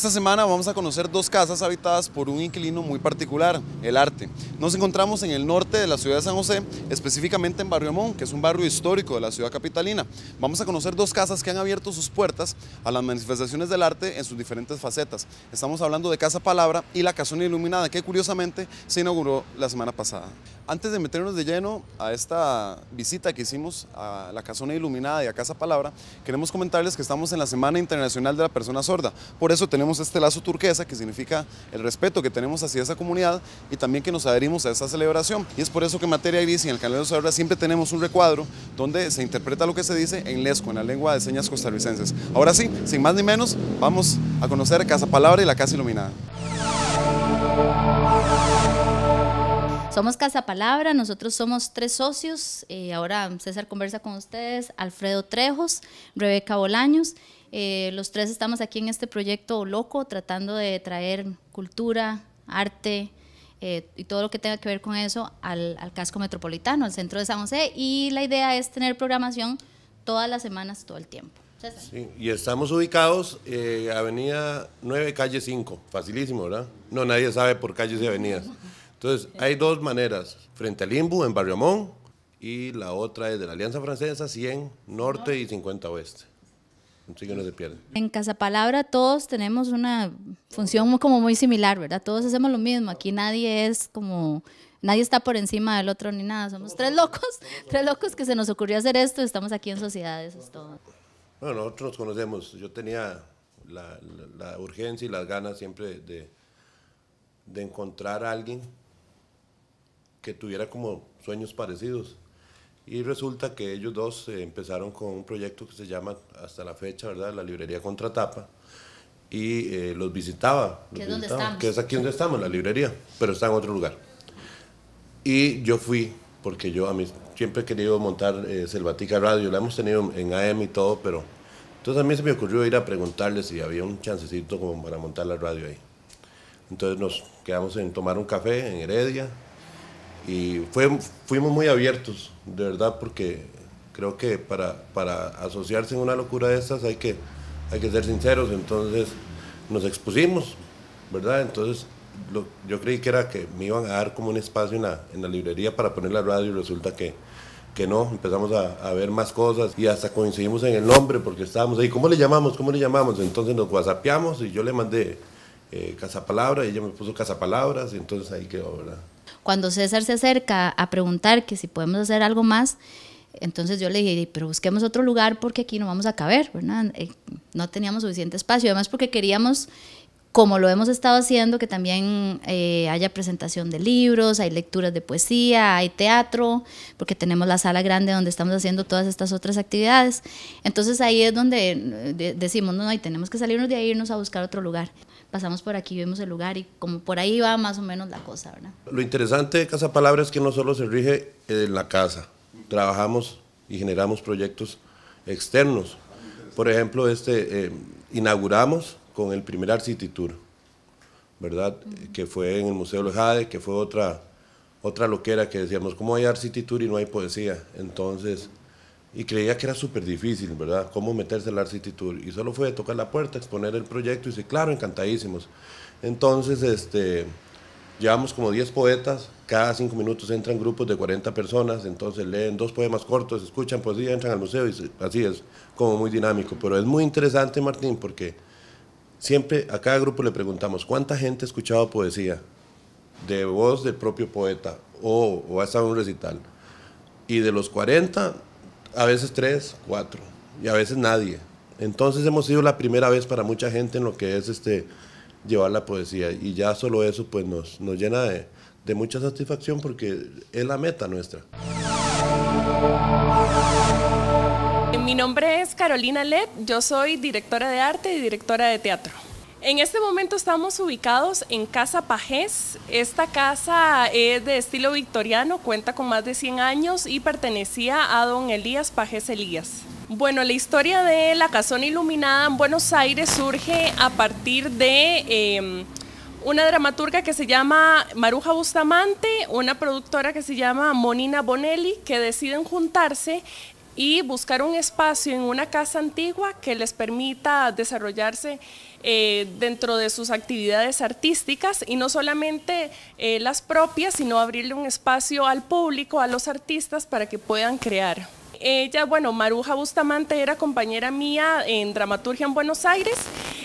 Esta semana vamos a conocer dos casas habitadas por un inquilino muy particular, el arte. Nos encontramos en el norte de la ciudad de San José, específicamente en Barrio Amón, que es un barrio histórico de la ciudad capitalina. Vamos a conocer dos casas que han abierto sus puertas a las manifestaciones del arte en sus diferentes facetas. Estamos hablando de Casa Palabra y la Casona Iluminada, que curiosamente se inauguró la semana pasada. Antes de meternos de lleno a esta visita que hicimos a la Casona Iluminada y a Casa Palabra, queremos comentarles que estamos en la Semana Internacional de la Persona Sorda. Por eso tenemos tenemos este lazo turquesa, que significa el respeto que tenemos hacia esa comunidad y también que nos adherimos a esa celebración. Y es por eso que en materia gris y en el canal de siempre tenemos un recuadro donde se interpreta lo que se dice en lesco, en la lengua de señas costarricenses. Ahora sí, sin más ni menos, vamos a conocer Casa Palabra y la Casa Iluminada. Somos Casa Palabra, nosotros somos tres socios. Eh, ahora César conversa con ustedes, Alfredo Trejos, Rebeca Bolaños eh, los tres estamos aquí en este proyecto loco, tratando de traer cultura, arte eh, y todo lo que tenga que ver con eso al, casco metropolitano, al centro de San José. Y la idea es tener programación todas las semanas, todo el tiempo. Sí, y estamos ubicados eh, Avenida 9, calle 5. Facilísimo, ¿verdad? No, nadie sabe por calles y avenidas. Entonces, hay dos maneras. Frente al Imbu, en Barrio Amón, y la otra es de la Alianza Francesa, 100 Norte y 50 Oeste. En Casa Palabra En todos tenemos una función como muy similar, ¿verdad? Todos hacemos lo mismo. Aquí nadie es como nadie está por encima del otro ni nada. Somos tres locos, tres locos que se nos ocurrió hacer esto. Estamos aquí en sociedades. eso es todo. Bueno, nosotros nos conocemos. Yo tenía la, urgencia y las ganas siempre de, de encontrar a alguien que tuviera como sueños parecidos. Y resulta que ellos dos eh, empezaron con un proyecto que se llama, hasta la fecha, ¿verdad? La librería Contratapa. Y eh, los visitaba. ¿Qué que es aquí donde estamos, la librería, pero está en otro lugar. Y yo fui, porque yo a mí siempre he querido montar eh, Selvatica Radio, la hemos tenido en AM y todo, pero entonces a mí se me ocurrió ir a preguntarle si había un chancecito como para montar la radio ahí. Entonces nos quedamos en tomar un café en Heredia, y fue, fuimos muy abiertos, de verdad, porque creo que para, asociarse en una locura de estas hay que, hay que ser sinceros. Entonces nos expusimos, ¿verdad? Entonces yo creí que era que me iban a dar como un espacio en la, librería para poner la radio y resulta que, que no, empezamos a, ver más cosas y hasta coincidimos en el nombre porque estábamos ahí, ¿cómo le llamamos? ¿Cómo le llamamos? Entonces nos whatsappeamos y yo le mandé eh, Palabra y ella me puso palabras y entonces ahí quedó, ¿verdad? Cuando César se acerca a preguntar que si podemos hacer algo más, entonces yo le dije, pero busquemos otro lugar porque aquí no vamos a caber, ¿verdad? Eh, no teníamos suficiente espacio, además porque queríamos, como lo hemos estado haciendo, que también eh, haya presentación de libros, hay lecturas de poesía, hay teatro, porque tenemos la sala grande donde estamos haciendo todas estas otras actividades. Entonces ahí es donde eh, decimos, no, hay tenemos que salirnos de ahí, irnos a buscar otro lugar pasamos por aquí, vemos el lugar y como por ahí va más o menos la cosa, ¿verdad? Lo interesante de Casa Palabra es que no solo se rige en la casa, trabajamos y generamos proyectos externos. Por ejemplo, este eh, inauguramos con el primer Art City Tour, ¿verdad? Que fue en el Museo de que fue otra, otra loquera que decíamos, ¿cómo hay Art City Tour y no hay poesía? Entonces y creía que era súper difícil, ¿verdad? Cómo meterse al Art City Tour. Y solo fue tocar la puerta, exponer el proyecto y dice, claro, encantadísimos. Entonces, este, llevamos como 10 poetas, cada 5 minutos entran grupos de 40 personas, entonces leen dos poemas cortos, escuchan poesía, entran al museo y así es, como muy dinámico. Pero es muy interesante, Martín, porque siempre a cada grupo le preguntamos, ¿cuánta gente ha escuchado poesía de voz del propio poeta o, o ha estado en un recital? Y de los 40 a veces tres, cuatro, y a veces nadie. Entonces hemos sido la primera vez para mucha gente en lo que es este, llevar la poesía. Y ya solo eso pues nos, llena de, de mucha satisfacción porque es la meta nuestra. Mi nombre es Carolina Led, yo soy directora de arte y directora de teatro. En este momento estamos ubicados en Casa Pajés. Esta casa es de estilo victoriano, cuenta con más de 100 años y pertenecía a don Elías Pajés Elías. Bueno, la historia de la casona iluminada en Buenos Aires surge a partir de em, una dramaturga que se llama Maruja Bustamante, una productora que se llama Monina Bonelli, que deciden juntarse y buscar un espacio en una casa antigua que les permita desarrollarse eh, dentro de sus actividades artísticas y no solamente eh, las propias, sino abrirle un espacio al público, a los artistas, para que puedan crear. Ella, bueno, Maruja Bustamante era compañera mía en dramaturgia en Buenos Aires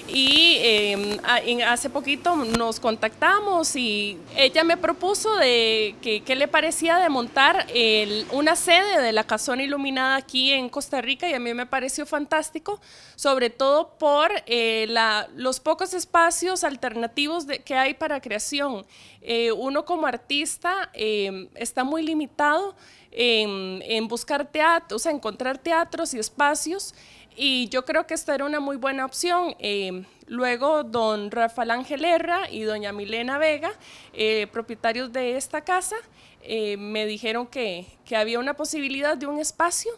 Em, y hace poquito nos contactamos y ella me propuso de que qué le parecía de montar una sede de la casona iluminada aquí en Costa Rica y a mí me pareció fantástico, sobre todo por eh, los pocos espacios alternativos que hay para creación. Eh, uno como artista em, está muy limitado en, buscar teatros, o sea, encontrar teatros y espacios. Y yo creo que esta era una muy buena opción. Eh, luego, don Rafael Ángel Herra y doña Milena Vega, eh, propietarios de esta casa, eh, me dijeron que, que, había una posibilidad de un espacio.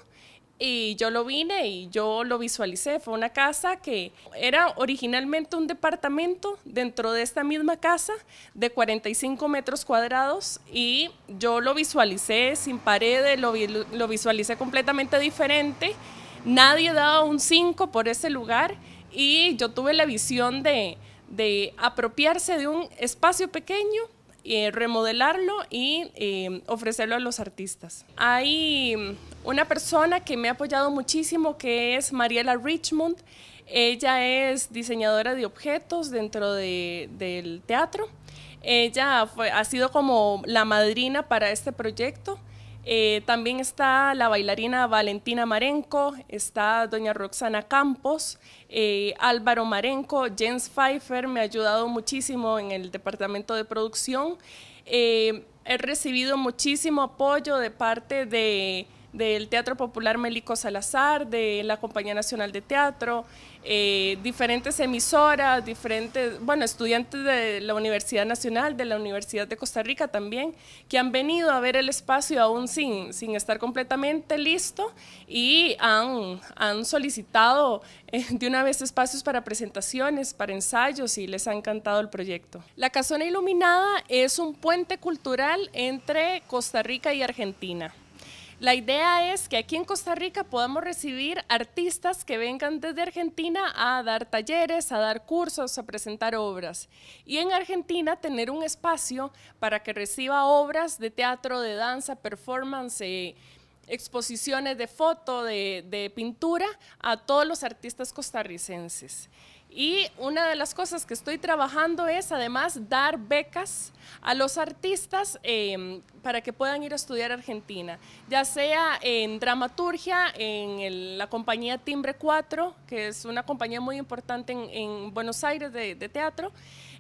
Y yo lo vine y yo lo visualicé. Fue una casa que era originalmente un departamento dentro de esta misma casa de 45 metros cuadrados y yo lo visualicé sin paredes, lo, lo visualicé completamente diferente. Nadie daba un 5 por ese lugar y yo tuve la visión de, apropiarse de un espacio pequeño y eh, remodelarlo y eh, ofrecerlo a los artistas. Hay una persona que me ha apoyado muchísimo que es Mariela Richmond. Ella es diseñadora de objetos dentro del teatro. Ella ha sido como la madrina para este proyecto. Eh, también está la bailarina Valentina Marenco, está doña Roxana Campos, eh, Álvaro Marenco, Jens Pfeiffer me ha ayudado muchísimo en el departamento de producción. Eh, he recibido muchísimo apoyo de parte de del Teatro Popular Melico Salazar, de la Compañía Nacional de Teatro, eh, diferentes emisoras, diferentes, bueno, estudiantes de la Universidad Nacional, de la Universidad de Costa Rica también, que han venido a ver el espacio aún sin, estar completamente listo y han, solicitado eh, de una vez espacios para presentaciones, para ensayos y les ha encantado el proyecto. La Casona Iluminada es un puente cultural entre Costa Rica y Argentina. La idea es que aquí en Costa Rica podamos recibir artistas que vengan desde Argentina a dar talleres, a dar cursos, a presentar obras. Y en Argentina tener un espacio para que reciba obras de teatro, de danza, performance, exposiciones de foto, de pintura a todos los artistas costarricenses. Y una de las cosas que estoy trabajando es además dar becas a los artistas em, para que puedan ir a estudiar a Argentina, ya sea en dramaturgia, en la compañía Timbre 4, que es una compañía muy importante en, Buenos Aires de teatro,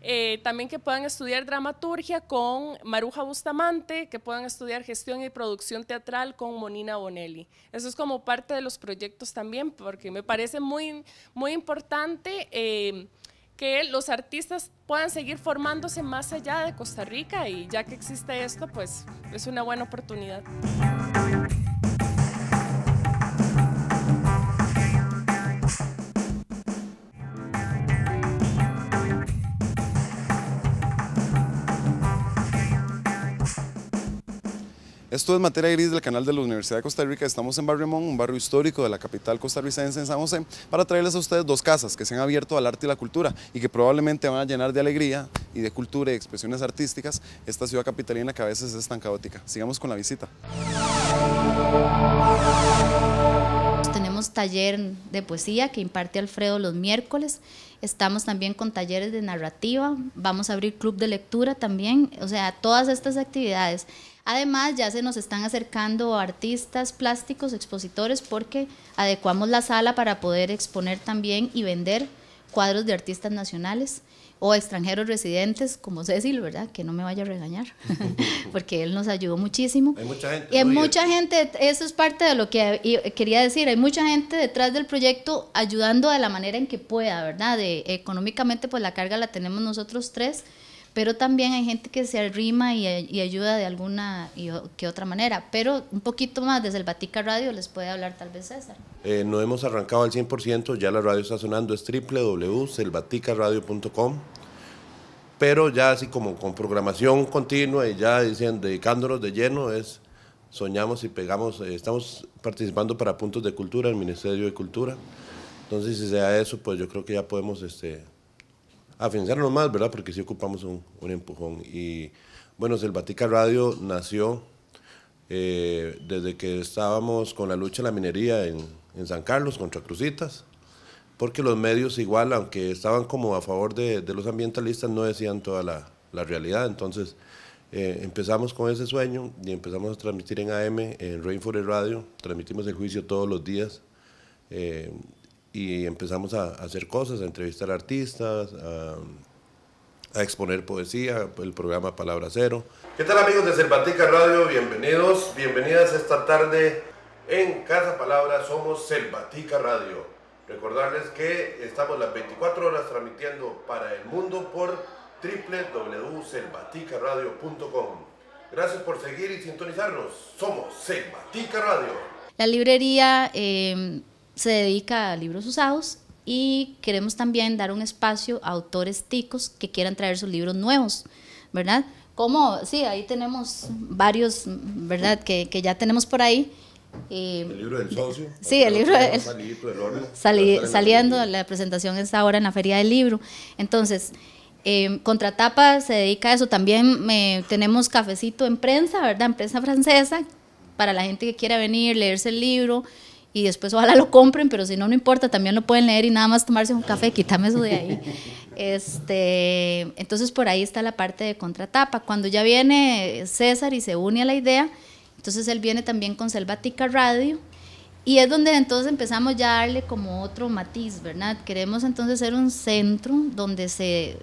eh, también que puedan estudiar dramaturgia con Maruja Bustamante, que puedan estudiar gestión y producción teatral con Monina Bonelli. Eso es como parte de los proyectos también, porque me parece muy, muy importante. Eh, que los artistas puedan seguir formándose más allá de Costa Rica y ya que existe esto, pues es una buena oportunidad. Esto es Materia Gris del canal de la Universidad de Costa Rica. Estamos en Barrio Mon, un barrio histórico de la capital costarricense en San José, para traerles a ustedes dos casas que se han abierto al arte y la cultura y que probablemente van a llenar de alegría y de cultura y expresiones artísticas esta ciudad capitalina que a veces es tan caótica. Sigamos con la visita. Tenemos taller de poesía que imparte Alfredo los miércoles. Estamos también con talleres de narrativa. Vamos a abrir club de lectura también. O sea, todas estas actividades Además, ya se nos están acercando artistas plásticos, expositores, porque adecuamos la sala para poder exponer también y vender cuadros de artistas nacionales o extranjeros residentes, como Cecil, ¿verdad? Que no me vaya a regañar, porque él nos ayudó muchísimo. Hay mucha gente. Y hay mucha gente, eso es parte de lo que quería decir, hay mucha gente detrás del proyecto ayudando de la manera en que pueda, ¿verdad? económicamente, pues la carga la tenemos nosotros tres, pero también hay gente que se arrima y, ayuda de alguna y, que otra manera. Pero un poquito más desde el Batica Radio les puede hablar tal vez César. Eh, no hemos arrancado al 100%, ya la radio está sonando, es www.selvaticaradio.com. Pero ya así como con programación continua y ya dicen, dedicándonos de lleno es Soñamos y Pegamos. Eh, estamos participando para Puntos de Cultura, el Ministerio de Cultura. Entonces, si sea eso, pues yo creo que ya podemos... Este, a más, ¿verdad? Porque sí ocupamos un, empujón. Y bueno, el Selvatica Radio nació eh, desde que estábamos con la lucha de la minería en, San Carlos contra Cruzitas, porque los medios igual, aunque estaban como a favor de, los ambientalistas, no decían toda la, realidad. Entonces eh, empezamos con ese sueño y empezamos a transmitir en AM, en Rainforest Radio, transmitimos el juicio todos los días. Eh, y empezamos a, hacer cosas, a entrevistar artistas, a, exponer poesía, el programa Palabra Cero. ¿Qué tal amigos de Selvatica Radio? Bienvenidos, bienvenidas esta tarde en Casa Palabra, somos Selvatica Radio. Recordarles que estamos las 24 horas transmitiendo para el mundo por www.selvaticaradio.com. Gracias por seguir y sintonizarnos. Somos Selvatica Radio. La librería... Eh, se dedica a libros usados y queremos también dar un espacio a autores ticos que quieran traer sus libros nuevos, ¿verdad? Como, sí, ahí tenemos varios, ¿verdad? Que, ya tenemos por ahí. Eh, el libro del socio. Sí, el libro del, pues, saliendo, la presentación es ahora en la Feria del Libro. Entonces, eh, Contratapa se dedica a eso. También tenemos cafecito en prensa, ¿verdad? empresa francesa, para la gente que quiera venir, leerse el libro, y después ojalá lo compren, pero si no, no importa, también lo pueden leer y nada más tomarse un café, quítame eso de ahí. Este, entonces por ahí está la parte de contratapa. Cuando ya viene César y se une a la idea, entonces él viene también con Selvática Radio y es donde entonces empezamos ya a darle como otro matiz, ¿verdad? Queremos entonces ser un centro donde se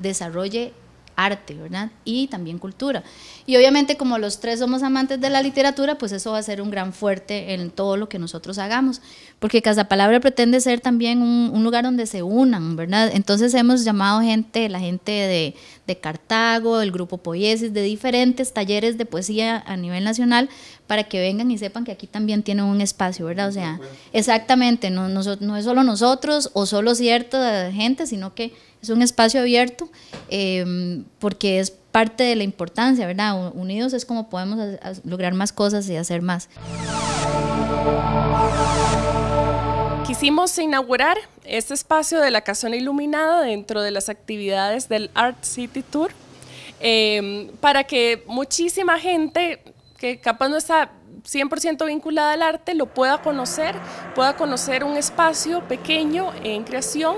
desarrolle arte, ¿verdad? Y también cultura. Y obviamente como los tres somos amantes de la literatura, pues eso va a ser un gran fuerte en todo lo que nosotros hagamos, porque Casa Palabra pretende ser también un, lugar donde se unan, ¿verdad? Entonces hemos llamado gente, la gente de, Cartago, el grupo Poiesis, de diferentes talleres de poesía a nivel nacional, para que vengan y sepan que aquí también tienen un espacio, ¿verdad? O sea, exactamente, no es solo nosotros o solo cierta gente, sino que es un espacio abierto em, porque es parte de la importancia, ¿verdad? Unidos es como podemos lograr más cosas y hacer más. Quisimos inaugurar este espacio de la Casona Iluminada dentro de las actividades del Art City Tour em, para que muchísima gente que capaz no está 100% vinculada al arte lo pueda conocer, pueda conocer un espacio pequeño en creación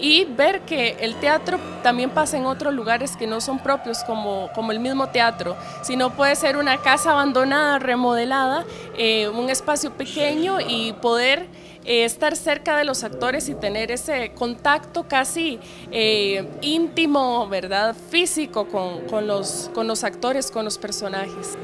y ver que el teatro también pasa en otros lugares que no son propios como, el mismo teatro, sino puede ser una casa abandonada, remodelada, eh, un espacio pequeño y poder eh, estar cerca de los actores y tener ese contacto casi eh, íntimo, ¿verdad? Físico con, los, con los actores, con los personajes.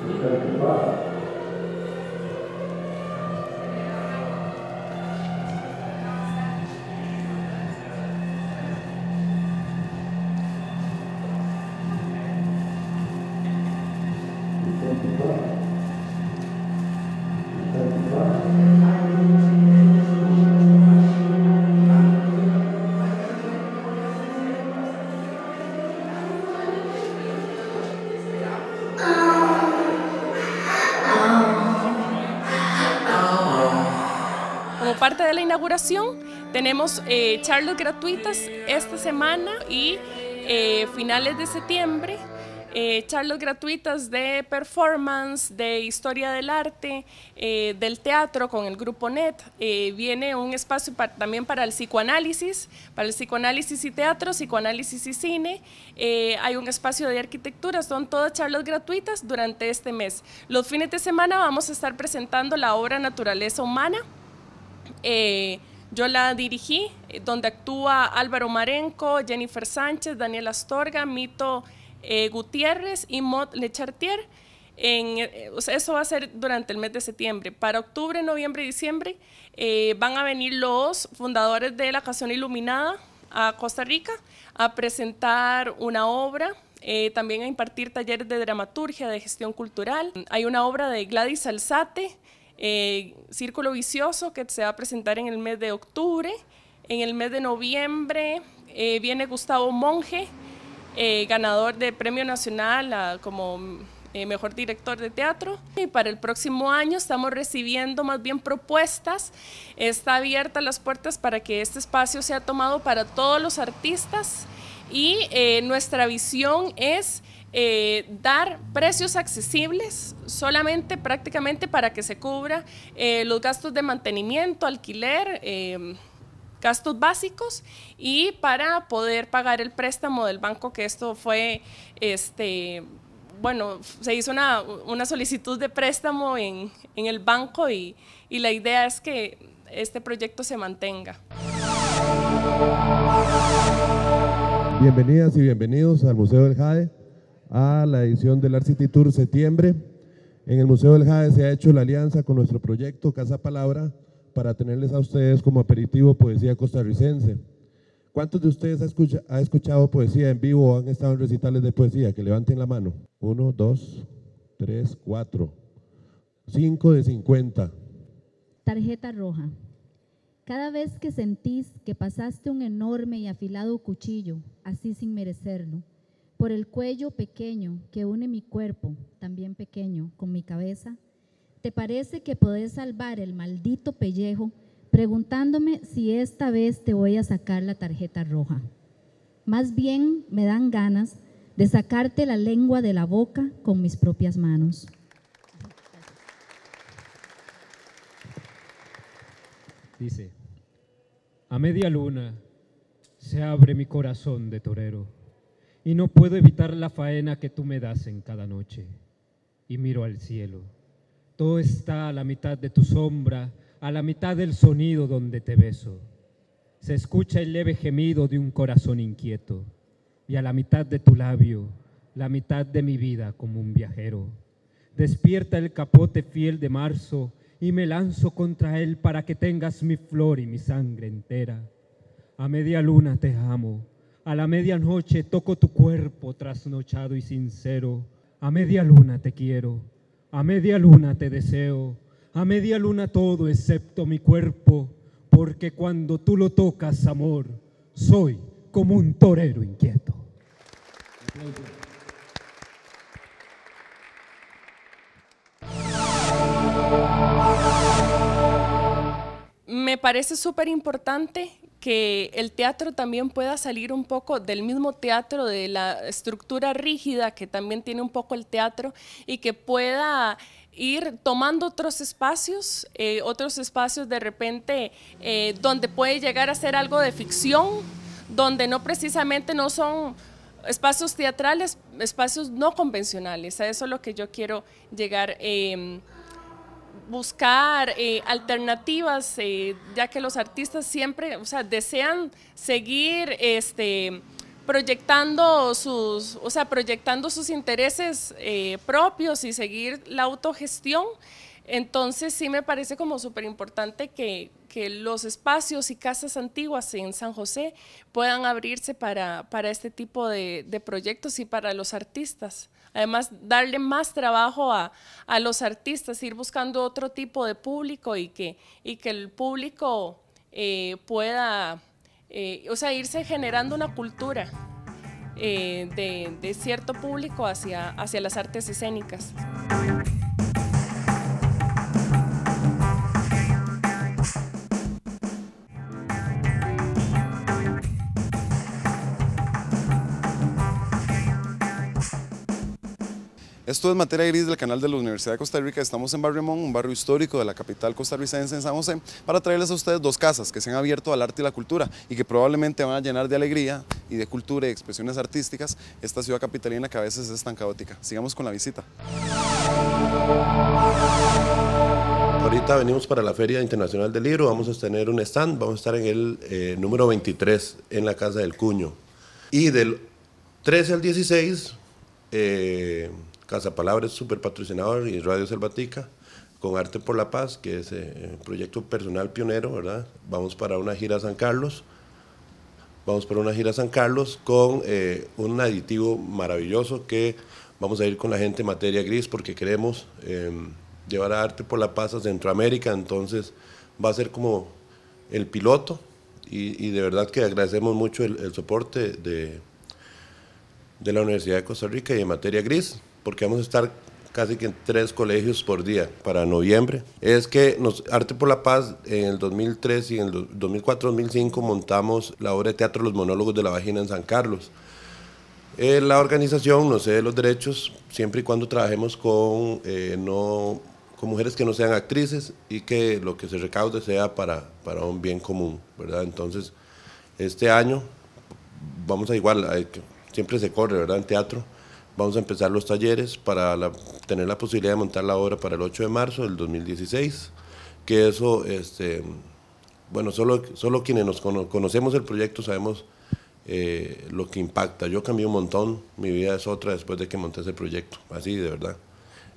la inauguración. Tenemos eh, charlas gratuitas esta semana y eh, finales de septiembre. Eh, charlas gratuitas de performance, de historia del arte, del teatro con el grupo NET. viene un espacio también para el psicoanálisis, para el psicoanálisis y teatro, psicoanálisis y cine. hay un espacio de arquitectura, son todas charlas gratuitas durante este mes. Los fines de semana vamos a estar presentando la obra Naturaleza Humana. Eh, yo la dirigí, eh, donde actúa Álvaro Marenco, Jennifer Sánchez, Daniel Astorga, Mito eh, Gutiérrez y Mot Lechartier. En, eso va a ser durante el mes de septiembre. Para octubre, noviembre y diciembre van a venir los fundadores de la ocasión Iluminada a Costa Rica a presentar una obra, también a impartir talleres de dramaturgia, de gestión cultural. Hay una obra de Gladys Alzate eh, círculo Vicioso, que se va a presentar en el mes de octubre. En el mes de noviembre eh, viene Gustavo Monge, eh, ganador de Premio Nacional como Mejor Director de Teatro. Y para el próximo año estamos recibiendo más bien propuestas. Está abierta las puertas para que este espacio sea tomado para todos los artistas y nuestra visión es eh, dar precios accesibles solamente prácticamente para que se cubra eh, los gastos de mantenimiento, alquiler, em, gastos básicos y para poder pagar el préstamo del banco, que esto fue, este, bueno, se hizo una, solicitud de préstamo en, el banco y, y, la idea es que este proyecto se mantenga. Bienvenidas y bienvenidos al Museo del Jade a la edición del City Tour septiembre. En el Museo del Jade se ha hecho la alianza con nuestro proyecto Casa Palabra para tenerles a ustedes como aperitivo poesía costarricense. ¿Cuántos de ustedes ha, escuchado poesía en vivo o han estado en recitales de poesía? Que levanten la mano. Uno, dos, tres, cuatro. Cinco de cincuenta. Tarjeta roja. Cada vez que sentís que pasaste un enorme y afilado cuchillo, así sin merecerlo, por el cuello pequeño que une mi cuerpo, también pequeño, con mi cabeza, ¿te parece que podés salvar el maldito pellejo preguntándome si esta vez te voy a sacar la tarjeta roja? Más bien me dan ganas de sacarte la lengua de la boca con mis propias manos. Dice, a media luna se abre mi corazón de torero y no puedo evitar la faena que tú me das en cada noche. Y miro al cielo. Todo está a la mitad de tu sombra, a la mitad del sonido donde te beso. Se escucha el leve gemido de un corazón inquieto, y a la mitad de tu labio, la mitad de mi vida como un viajero. Despierta el capote fiel de marzo y me lanzo contra él para que tengas mi flor y mi sangre entera. A media luna te amo a la medianoche toco tu cuerpo trasnochado y sincero. A media luna te quiero, a media luna te deseo, a media luna todo excepto mi cuerpo, porque cuando tú lo tocas, amor, soy como un torero inquieto. Me parece súper importante que el teatro también pueda salir un poco del mismo teatro, de la estructura rígida que también tiene un poco el teatro y que pueda ir tomando otros espacios, eh, otros espacios de repente eh, donde puede llegar a ser algo de ficción, donde no precisamente no son espacios teatrales, espacios no convencionales. A eso es lo que yo quiero llegar. Em, buscar eh, alternativas, eh, ya que los artistas siempre, desean seguir este, proyectando sus, o sea, proyectando sus intereses eh, propios y seguir la autogestión. Entonces sí me parece como súper importante que, los espacios y casas antiguas en San José puedan abrirse para, este tipo de proyectos y para los artistas. Además, darle más trabajo a, los artistas, ir buscando otro tipo de público y que, y que el público eh, pueda, eh, o sea, irse generando una cultura eh, de, cierto público hacia, hacia las artes escénicas. Esto es materia gris del canal de la Universidad de Costa Rica. Estamos en Barrio Mon, un barrio histórico de la capital costarricense en San José, para traerles a ustedes dos casas que se han abierto al arte y la cultura y que probablemente van a llenar de alegría y de cultura y expresiones artísticas esta ciudad capitalina que a veces es tan caótica. Sigamos con la visita. Ahorita venimos para la Feria Internacional del Libro, vamos a tener un stand, vamos a estar en el eh, número 23 en la Casa del Cuño. Y del 13 al 16 Casa Palabra es súper patrocinador y Radio Selvatica con Arte por la Paz, que es un eh, proyecto personal pionero, ¿verdad? Vamos para una gira a San Carlos. Vamos para una gira a San Carlos con eh, un aditivo maravilloso que vamos a ir con la gente materia gris porque queremos em, llevar a Arte por la Paz a Centroamérica, entonces va a ser como el piloto y, de verdad que agradecemos mucho el, soporte de, de la Universidad de Costa Rica y de materia gris porque vamos a estar casi que en tres colegios por día para noviembre. Es que nos, Arte por la Paz en el 2003 y en el 2004-2005 montamos la obra de teatro Los Monólogos de la Vagina en San Carlos. Eh, la organización nos cede los derechos siempre y cuando trabajemos con, eh, no, con mujeres que no sean actrices y que lo que se recaude sea para, para un bien común, ¿verdad? Entonces, este año vamos a igual, siempre se corre, ¿verdad? En teatro Vamos a empezar los talleres para tener la posibilidad de montar la obra para el 8 de marzo del 2016, que eso, este, bueno, solo, solo quienes nos conocemos el proyecto sabemos eh, lo que impacta. Yo cambié un montón, mi vida es otra después de que monté ese proyecto, así de verdad.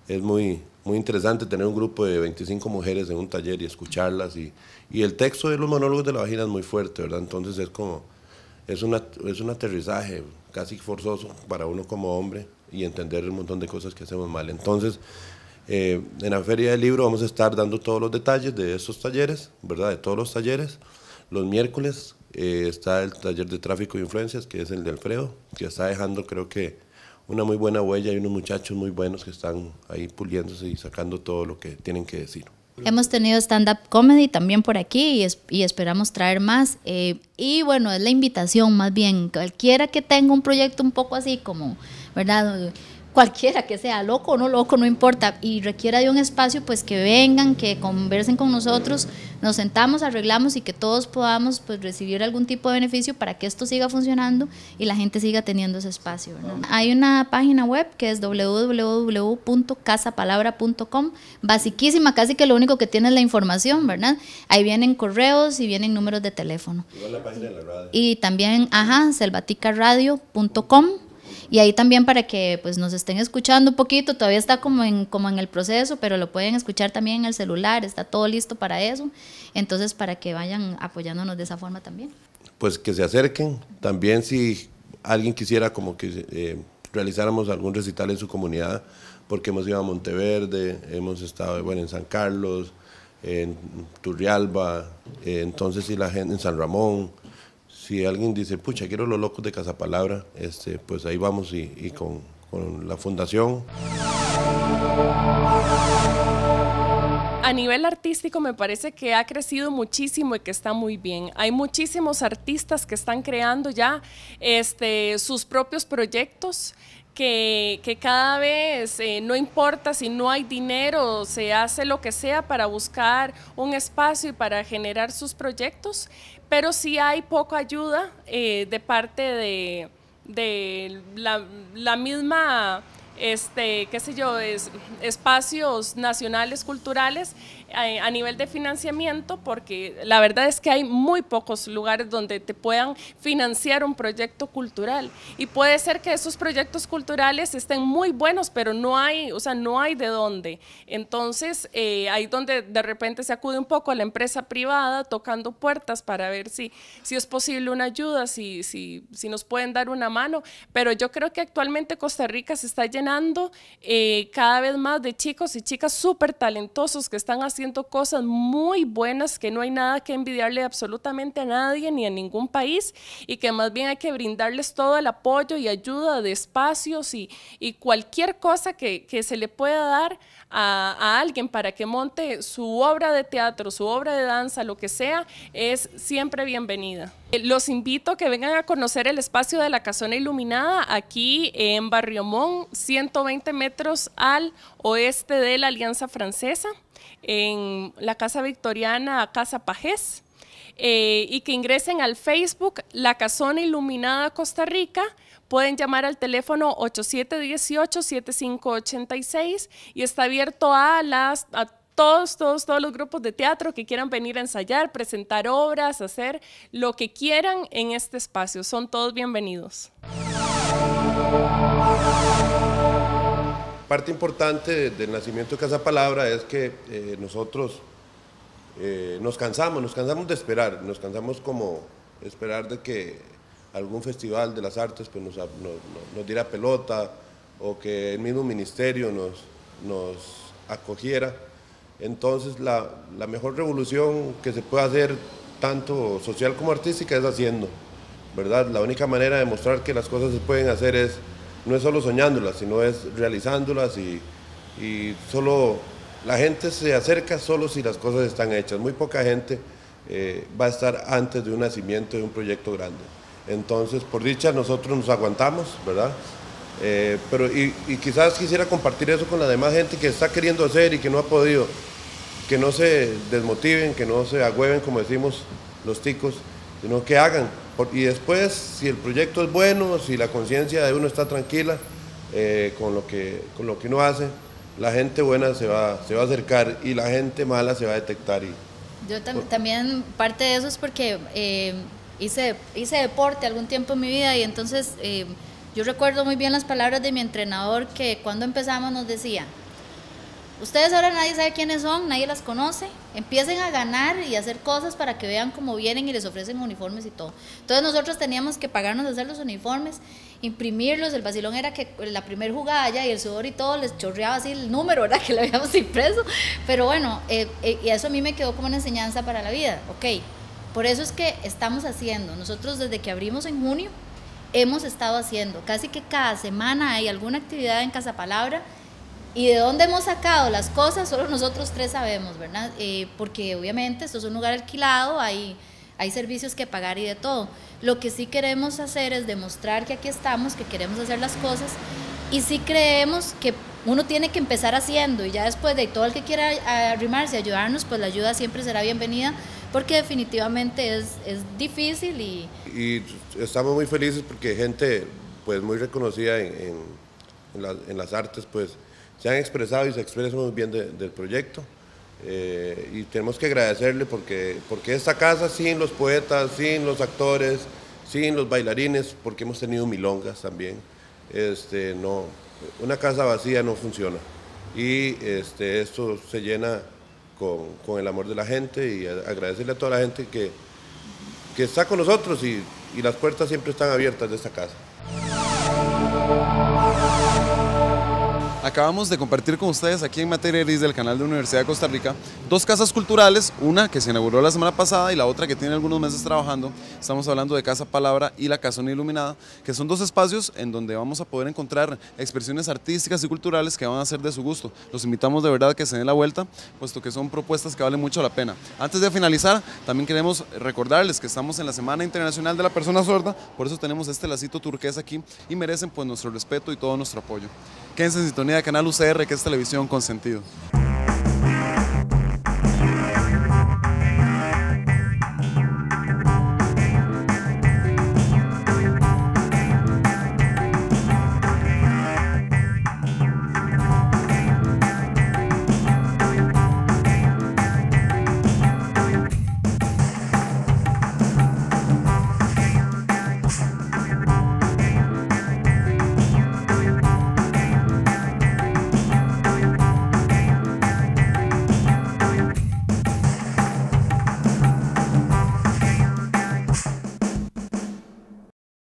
Es muy, muy interesante tener un grupo de 25 mujeres en un taller y escucharlas. Y, y el texto de los monólogos de la vagina es muy fuerte, ¿verdad? Entonces es como, es, una, es un aterrizaje casi forzoso para uno como hombre y entender un montón de cosas que hacemos mal. Entonces, eh, en la Feria del Libro vamos a estar dando todos los detalles de esos talleres, ¿verdad? De todos los talleres. Los miércoles eh, está el taller de tráfico de influencias, que es el de Alfredo, que está dejando, creo que, una muy buena huella y unos muchachos muy buenos que están ahí puliéndose y sacando todo lo que tienen que decir. Hemos tenido stand-up comedy también por aquí y, esperamos traer más. Eh, y bueno, es la invitación más bien. Cualquiera que tenga un proyecto un poco así como, ¿verdad? cualquiera que sea, loco o no loco, no importa, y requiera de un espacio, pues que vengan, que conversen con nosotros, nos sentamos, arreglamos y que todos podamos pues, recibir algún tipo de beneficio para que esto siga funcionando y la gente siga teniendo ese espacio. Hay una página web que es www.casapalabra.com, basiquísima, casi que lo único que tiene es la información, ¿verdad? Ahí vienen correos y vienen números de teléfono. Y también, ajá, selvaticaradio.com y ahí también para que pues nos estén escuchando un poquito, todavía está como en, como en el proceso, pero lo pueden escuchar también en el celular, está todo listo para eso. Entonces, para que vayan apoyándonos de esa forma también. Pues que se acerquen. También si alguien quisiera como que eh, realizáramos algún recital en su comunidad, porque hemos ido a Monteverde, hemos estado bueno, en San Carlos, en Turrialba, eh, entonces si la gente en San Ramón, si alguien dice, pucha, quiero los locos de Casapalabra, este, pues ahí vamos y, con, la fundación. A nivel artístico me parece que ha crecido muchísimo y que está muy bien. Hay muchísimos artistas que están creando ya este, sus propios proyectos. Que, cada vez, eh, no importa si no hay dinero, se hace lo que sea para buscar un espacio y para generar sus proyectos, pero sí hay poca ayuda eh, de parte de, de la, la misma este, qué sé yo, es, espacios nacionales, culturales, eh, a, nivel de financiamiento, porque la verdad es que hay muy pocos lugares donde te puedan financiar un proyecto cultural. Y puede ser que esos proyectos culturales estén muy buenos, pero no hay, o sea, no hay de dónde. Entonces, eh, ahí donde de repente se acude un poco a la empresa privada tocando puertas para ver si, si es posible una ayuda, si, si, si nos pueden dar una mano. Pero yo creo que actualmente Costa Rica se está llenando eh, cada vez más de chicos y chicas súper talentosos que están haciendo cosas muy buenas, que no hay nada que envidiarle absolutamente a nadie ni a ningún país y que más bien hay que brindarles todo el apoyo y ayuda de espacios y, cualquier cosa que, se le pueda dar a alguien para que monte su obra de teatro, su obra de danza, lo que sea, es siempre bienvenida. Eh, los invito a que vengan a conocer el espacio de la Casona Iluminada aquí en Barrio Barriomón, 120 metros al oeste de la Alianza Francesa, en la Casa Victoriana Casa Pajés. Eh, y que ingresen al Facebook La Casona Iluminada Costa Rica. Pueden llamar al teléfono 8718-7586 y está abierto a, las, a todos, todos, todos los grupos de teatro que quieran venir a ensayar, presentar obras, hacer lo que quieran en este espacio. Son todos bienvenidos. Parte importante del nacimiento de Casa Palabra es que eh, nosotros eh, nos cansamos, nos cansamos de esperar, nos cansamos como esperar de que algún festival de las artes pues, nos, diera pelota o que el mismo ministerio nos acogiera entonces la, mejor revolución que se puede hacer, tanto social como artística, es haciendo. ¿verdad? La única manera de mostrar que las cosas se pueden hacer es, no es solo soñándolas, sino es realizándolas y, solo la gente se acerca solo si las cosas están hechas. Muy poca gente eh, va a estar antes de un nacimiento de un proyecto grande. Entonces, por dicha, nosotros nos aguantamos, ¿verdad? Eh, pero y quizás quisiera compartir eso con la demás gente que está queriendo hacer y que no ha podido que no se desmotiven, que no se agüeven, como decimos los ticos, sino que hagan. Y después, si el proyecto es bueno, si la conciencia de uno está tranquila eh, con, lo que, con lo que uno hace, la gente buena se va, se va a acercar y la gente mala se va a detectar. Yo también parte de eso es porque eh, hice, hice deporte algún tiempo en mi vida y entonces... Eh, yo recuerdo muy bien las palabras de mi entrenador que cuando empezamos nos decía, Ustedes ahora nadie sabe quiénes son, nadie las conoce. Empiecen a ganar y a hacer cosas para que vean cómo vienen y les ofrecen uniformes y todo. Entonces nosotros teníamos que pagarnos hacer los uniformes, imprimirlos. El vacilón era que la primer jugada y el sudor y todo les chorreaba así el número, ¿verdad? Que le habíamos impreso. Pero bueno, eh, eh, y eso a mí me quedó como una enseñanza para la vida. Ok, por eso es que estamos haciendo. Nosotros desde que abrimos en junio hemos estado haciendo. Casi que cada semana hay alguna actividad en Casa Palabra y de dónde hemos sacado las cosas, solo nosotros tres sabemos, ¿verdad? Eh, porque obviamente esto es un lugar alquilado, hay, hay servicios que pagar y de todo. Lo que sí queremos hacer es demostrar que aquí estamos, que queremos hacer las cosas y sí creemos que uno tiene que empezar haciendo y ya después de todo el que quiera arrimarse, ayudarnos, pues la ayuda siempre será bienvenida porque definitivamente es, es difícil y... Y estamos muy felices porque gente pues muy reconocida en, en las artes pues se han expresado y se expresan muy bien del proyecto. Eh, y tenemos que agradecerle porque, porque esta casa sin los poetas, sin los actores, sin los bailarines, porque hemos tenido milongas también, este, no, una casa vacía no funciona. Y este, esto se llena con, el amor de la gente y agradecerle a toda la gente que, está con nosotros y las puertas siempre están abiertas de esta casa. Acabamos de compartir con ustedes aquí en Materia Eris del canal de Universidad de Costa Rica dos casas culturales, una que se inauguró la semana pasada y la otra que tiene algunos meses trabajando. Estamos hablando de Casa Palabra y la Casona Iluminada, que son dos espacios en donde vamos a poder encontrar expresiones artísticas y culturales que van a ser de su gusto. Los invitamos de verdad a que se den la vuelta, puesto que son propuestas que valen mucho la pena. Antes de finalizar, también queremos recordarles que estamos en la Semana Internacional de la Persona Sorda, por eso tenemos este lacito turquesa aquí y merecen pues nuestro respeto y todo nuestro apoyo. Quédense de Canal UCR, que es televisión con sentido.